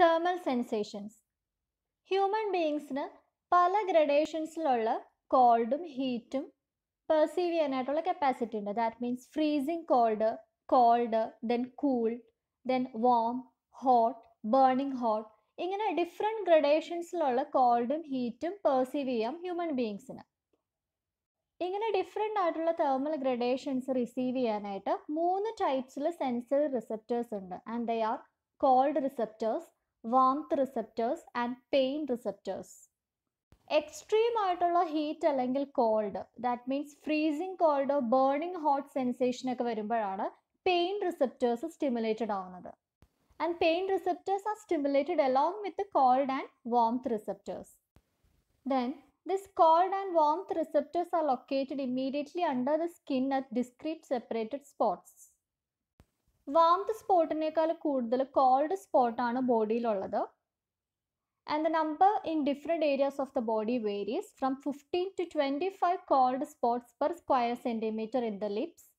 Thermal sensations human ബീയിങ്സിന് പല ഗ്രഡേഷൻസിലുള്ള കോൾഡും ഹീറ്റും പെർസീവ് ചെയ്യാനായിട്ടുള്ള കപ്പാസിറ്റി ഉണ്ട് that means freezing cold cold then cool then warm hot burning hot ഇങ്ങനെ ഡിഫറെൻ്റ് ഗ്രഡേഷൻസിലുള്ള കോൾഡും ഹീറ്റും പെർസീവ് ചെയ്യാം ഹ്യൂമൻ ബീയിങ്സിന് ഇങ്ങനെ ഡിഫറെൻ്റ് ആയിട്ടുള്ള തേർമൽ ഗ്രഡേഷൻസ് റിസീവ് ചെയ്യാനായിട്ട് മൂന്ന് ടൈപ്സിൽ സെൻസറി റിസെപ്റ്റേഴ്സ് ഉണ്ട് and they are cold receptors warmth receptors and pain receptors extreme ആയിട്ടുള്ള ഹീറ്റ് അല്ലെങ്കിൽ cold that means freezing cold burning hot sensation ഒക്കെ വരുമ്പോഴാണ് പെയിൻ റിസെപ്റ്റേഴ്സ് സ്റ്റിമുലേറ്റഡ് ആവുന്നത് and pain receptors are stimulated along with cold and warmth receptors then this cold and warmth receptors are located immediately under the skin at discrete separated spots Warmth warm spot called cold spot on a body and the number in different areas of the body varies from 15 to 25 cold spots per square centimeter in the lips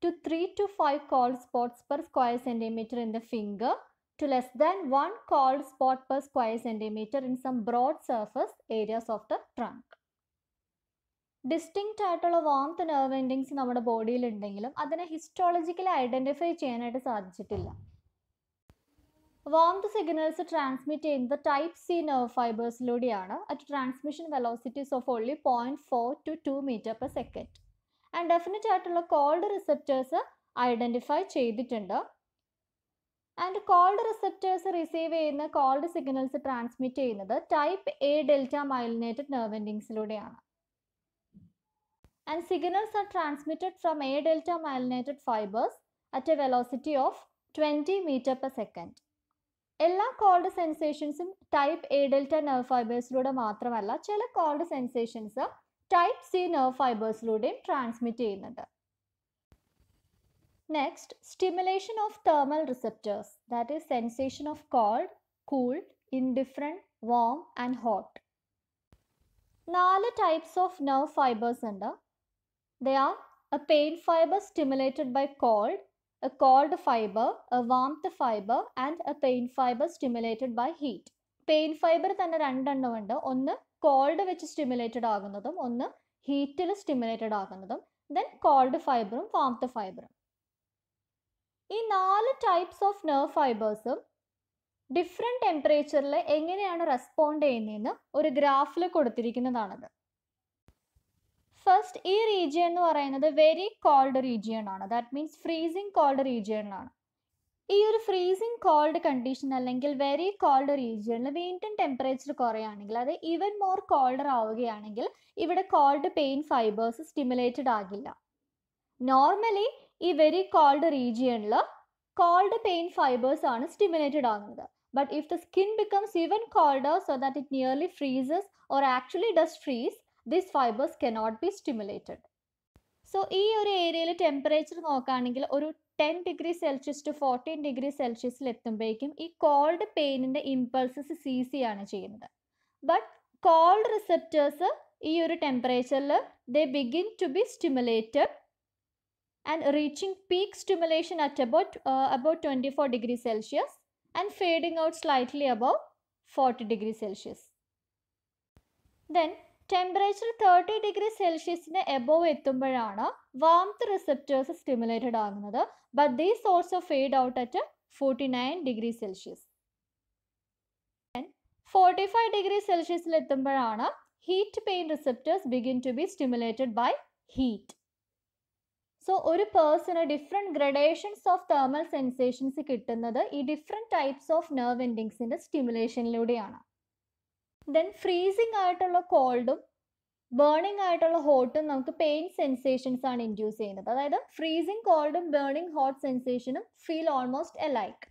to 3 to 5 cold spots per square centimeter in the finger to less than 1 cold spot per square centimeter in some broad surface areas of the trunk. Distinct ആയിട്ടുള്ള warmth nerve endings നമ്മുടെ ബോഡിയിൽ ഉണ്ടെങ്കിലും അതിനെ histologically identify ചെയ്യാനായിട്ട് സാധിച്ചിട്ടില്ല warmth signals transmit ചെയ്യുന്നത് type C nerve ഫൈബേഴ്സിലൂടെയാണ് at transmission velocities of only point four to two metre per second and definite ആയിട്ടുള്ള കോൾഡ് റിസെപ്റ്റേഴ്സ് ഐഡൻറ്റിഫൈ ചെയ്തിട്ടുണ്ട് ആൻഡ് കോൾഡ് റിസെപ്റ്റേഴ്സ് റിസീവ് ചെയ്യുന്ന കോൾഡ് സിഗ്നൽസ് ട്രാൻസ്മിറ്റ് ചെയ്യുന്നത് type A delta myelinated nerve എൻഡിങ്സിലൂടെയാണ് and signals are transmitted from A delta myelinated fibers at a velocity of 20 meter per second. എല്ലാ cold സെൻസേഷൻസും type A delta nerve ഫൈബേഴ്സിലൂടെ മാത്രമല്ല ചില cold sensations type C nerve ഫൈബേഴ്സിലൂടെയും transmit ചെയ്യുന്നുണ്ട് next stimulation of thermal receptors that is sensation of cold cool indifferent warm and hot നാല് types of nerve fibres ഉണ്ട് They are a pain fiber stimulated by cold, a cold fiber, a warmth fiber, and a pain fiber stimulated by heat. Pain fibre തന്നെ രണ്ടെണ്ണം ഉണ്ട് ഒന്ന് cold വെച്ച് stimulated ആകുന്നതും ഒന്ന് ഹീറ്റിൽ സ്റ്റിമുലേറ്റഡ് ആകുന്നതും ദെൻ കോൾഡ് ഫൈബറും വാംത്ത് ഫൈബറും ഈ നാല് ടൈപ്സ് ഓഫ് നെർവ് ഫൈബേഴ്സും ഡിഫറെൻറ്റ് ടെമ്പറേച്ചറിൽ എങ്ങനെയാണ് റെസ്പോണ്ട് ചെയ്യുന്നതെന്ന് ഒരു ഗ്രാഫിൽ കൊടുത്തിരിക്കുന്നതാണത് ഫസ്റ്റ് ഈ റീജിയൻ എന്ന് പറയുന്നത് വെരി കോൾഡ് റീജിയൺ ആണ് ദാറ്റ് മീൻസ് ഫ്രീസിങ് കോൾഡ് റീജിയണിലാണ് ഈ ഒരു ഫ്രീസിങ് കോൾഡ് കണ്ടീഷൻ അല്ലെങ്കിൽ വെരി കോൾഡ് റീജിയണിൽ വീണ്ടും ടെമ്പറേച്ചർ കുറയുകയാണെങ്കിൽ അത് ഈവൻ മോർ കോൾഡർ ആവുകയാണെങ്കിൽ ഇവിടെ കോൾഡ് പെയിൻ ഫൈബേഴ്സ് സ്റ്റിമുലേറ്റഡ് ആകില്ല നോർമലി ഈ വെരി കോൾഡ് റീജിയണിൽ കോൾഡ് പെയിൻ ഫൈബേഴ്സ് ആണ് സ്റ്റിമുലേറ്റഡ് ആകുന്നത് but if the skin becomes even colder so that it nearly freezes or actually doesn't freeze these fibers cannot be stimulated so ഈ ഒരു ഏരിയയിൽ temperature നോക്കുകയാണെങ്കിൽ ഒരു ten degree Celsius to fourteen degree സെൽഷ്യസിൽ എത്തുമ്പോഴേക്കും ഈ കോൾഡ് പെയിനിൻ്റെ ഇമ്പൾസസ് സീസ് ചെയ്യാണ് ചെയ്യുന്നത് ബട്ട് കോൾഡ് റിസെപ്റ്റേഴ്സ് ഈ ഒരു ടെമ്പറേച്ചറിൽ they begin to be stimulated and reaching peak stimulation at about about twenty four degree Celsius and fading out slightly above forty degree Celsius then temperature thirty degree സെൽഷ്യസിന് above എത്തുമ്പോഴാണ് warmth receptors stimulated ആകുന്നത് but these sources of fade out at forty nine degree Celsius forty five degree സെൽഷ്യസിൽ എത്തുമ്പോഴാണ് heat pain receptors begin to be stimulated by heat so ഒരു പേഴ്സണ് different gradations of thermal sensations കിട്ടുന്നത് ഈ different types of nerve എൻഡിങ്സിൻ്റെ സ്റ്റിമുലേഷനിലൂടെയാണ് then freezing ആയിട്ടുള്ള കോൾഡും ബേണിംഗ് ആയിട്ടുള്ള ഹോട്ടും നമുക്ക് പെയിൻ സെൻസേഷൻസ് ആണ് ഇൻഡ്യൂസ് ചെയ്യുന്നത് അതായത് ഫ്രീസിങ് കോൾഡും ബേണിംഗ് ഹോട്ട് സെൻസേഷനും ഫീൽ ഓൾമോസ്റ്റ് എ ലൈക്ക്